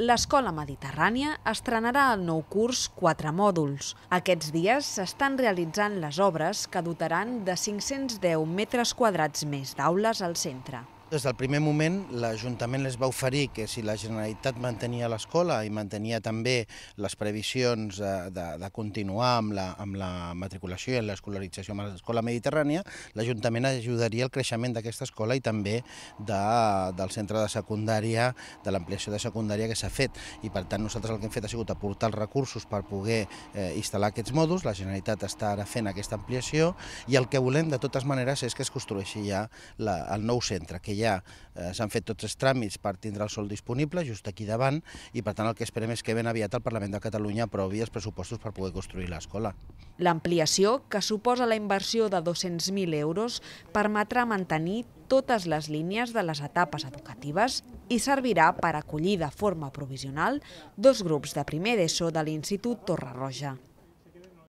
L'Escola Mediterrània estrenarà el nou curs quatre mòduls. Aquests dies s'estan realitzant les obres que dotaran de 510 metres quadrats més d'aules al centre. Des del primer moment l'Ajuntament les va oferir que si la Generalitat mantenia l'escola i mantenia també les previsions de, eh, de, de continuar amb la, amb la matriculació i l'escolarització amb l'escola mediterrània, l'Ajuntament ajudaria el creixement d'aquesta escola i també de, del centre de secundària, de l'ampliació de secundària que s'ha fet. I per tant nosaltres el que hem fet ha sigut aportar els recursos per poder eh, instal·lar aquests mòduls, la Generalitat està ara fent aquesta ampliació i el que volem de totes maneres és que es construeixi ja la, el nou centre, que ja eh, s'han fet tots els tràmits per tindre el sol disponible, just aquí davant, i per tant el que esperem és que ben aviat el Parlament de Catalunya aprovi els pressupostos per poder construir l'escola. L'ampliació, que suposa la inversió de 200.000 euros, permetrà mantenir totes les línies de les etapes educatives i servirà per acollir de forma provisional dos grups de primer d'ESO de l'Institut Torre Roja.